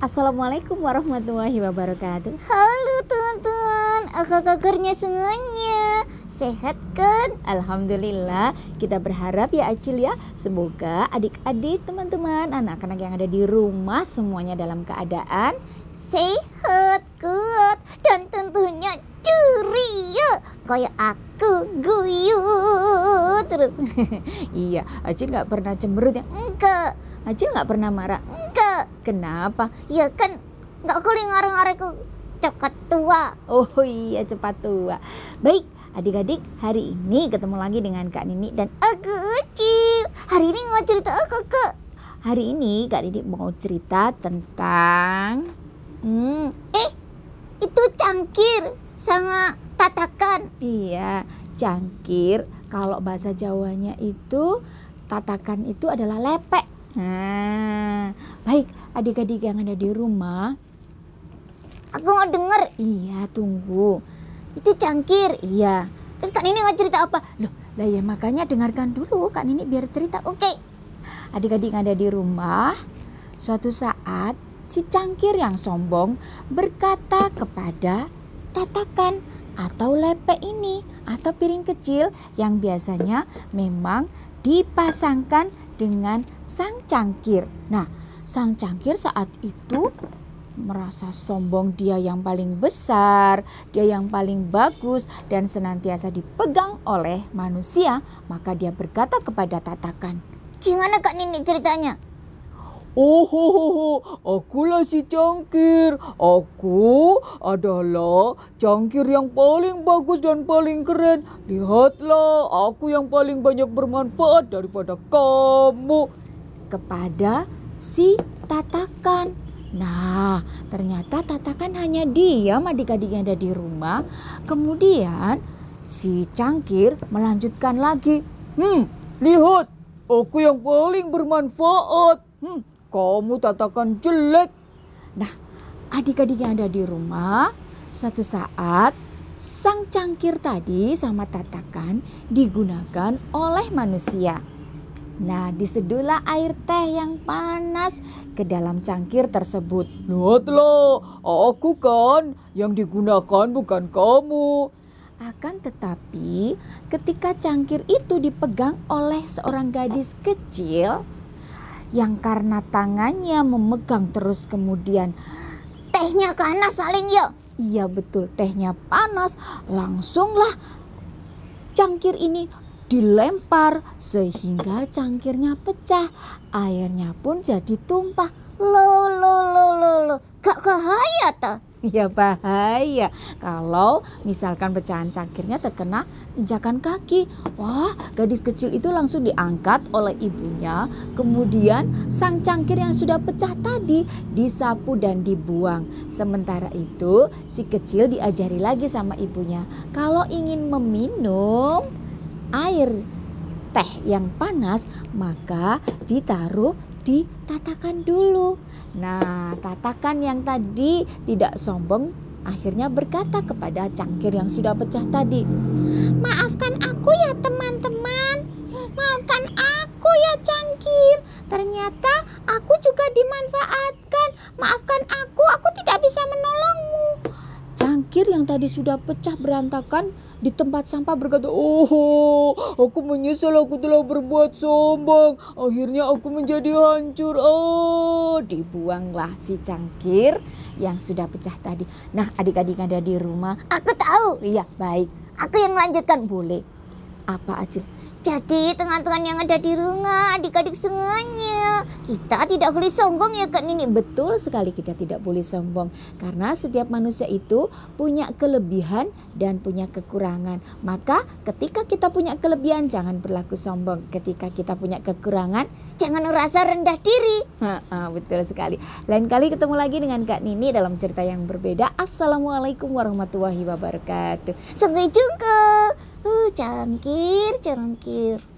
Assalamualaikum warahmatullahi wabarakatuh Halo teman-teman Kakak-kakaknya semuanya Sehat kan? Alhamdulillah Kita berharap ya Acil ya Semoga adik-adik teman-teman Anak-anak yang ada di rumah Semuanya dalam keadaan Sehat, kuat Dan tentunya ceria Kayak aku guyu Terus Iya Acil gak pernah cemberut ya Enggak Acil gak pernah marah Enggak Kenapa? Ya kan nggak boleh ngareng ngarang cepat tua. Oh iya cepat tua. Baik, adik-adik hari ini ketemu lagi dengan Kak Nini dan aku Ucil. Hari ini mau cerita aku ke. Hari ini Kak Nini mau cerita tentang hmm, eh itu cangkir sama tatakan. Iya, cangkir kalau bahasa Jawanya itu tatakan itu adalah lepek. Hmm, baik adik-adik yang ada di rumah. Aku mau denger. Iya, tunggu. Itu cangkir. Iya. Terus Kak Nini mau cerita apa? Loh, lah ya makanya dengarkan dulu Kak Nini biar cerita. Oke. Okay. Adik-adik yang ada di rumah, suatu saat si cangkir yang sombong berkata kepada tatakan atau lepek ini atau piring kecil yang biasanya memang dipasangkan dengan sang cangkir. Nah, sang cangkir saat itu merasa sombong dia yang paling besar, dia yang paling bagus dan senantiasa dipegang oleh manusia, maka dia berkata kepada Tatakan, "Gimana Kak Nini ceritanya?" Oh, oh, oh, oh, akulah si cangkir. Aku adalah cangkir yang paling bagus dan paling keren. Lihatlah, aku yang paling banyak bermanfaat daripada kamu. Kepada si tatakan. Nah, ternyata tatakan hanya diam adik-adik yang ada di rumah. Kemudian si cangkir melanjutkan lagi. Hmm, lihat, aku yang paling bermanfaat. Hmm, kamu tatakan jelek. Nah, adik-adik yang ada di rumah, suatu saat sang cangkir tadi sama tatakan digunakan oleh manusia. Nah, disedulah air teh yang panas ke dalam cangkir tersebut. loh, aku kan yang digunakan bukan kamu. Akan tetapi, ketika cangkir itu dipegang oleh seorang gadis kecil, yang karena tangannya memegang terus kemudian tehnya panas saling yuk. Iya betul tehnya panas langsunglah cangkir ini dilempar sehingga cangkirnya pecah airnya pun jadi tumpah lo lo lo lo lo gak kehaya ya bahaya kalau misalkan pecahan cangkirnya terkena injakan kaki. Wah, gadis kecil itu langsung diangkat oleh ibunya. Kemudian sang cangkir yang sudah pecah tadi disapu dan dibuang. Sementara itu, si kecil diajari lagi sama ibunya, kalau ingin meminum air teh yang panas, maka ditaruh ditatakan dulu. Nah, tatakan yang tadi tidak sombong akhirnya berkata kepada cangkir yang sudah pecah tadi, "Maafkan aku ya, teman-teman. Maafkan aku ya, cangkir. Ternyata aku juga dimanfaatkan." Pikir yang tadi sudah pecah berantakan di tempat sampah berkata, Oh, aku menyesal aku telah berbuat sombong. Akhirnya aku menjadi hancur. Oh, dibuanglah si cangkir yang sudah pecah tadi. Nah, adik-adik ada di rumah. Aku tahu. Iya, baik. Aku yang melanjutkan Boleh. Apa aja? Jadi teman-teman yang ada di rumah, adik-adik semuanya, kita tidak boleh sombong ya Kak Nini. Betul sekali kita tidak boleh sombong. Karena setiap manusia itu punya kelebihan dan punya kekurangan. Maka ketika kita punya kelebihan jangan berlaku sombong. Ketika kita punya kekurangan jangan merasa rendah diri. Ha, ha, betul sekali. Lain kali ketemu lagi dengan Kak Nini dalam cerita yang berbeda. Assalamualaikum warahmatullahi wabarakatuh. Sampai jumpa. Uh, cangkir, cangkir.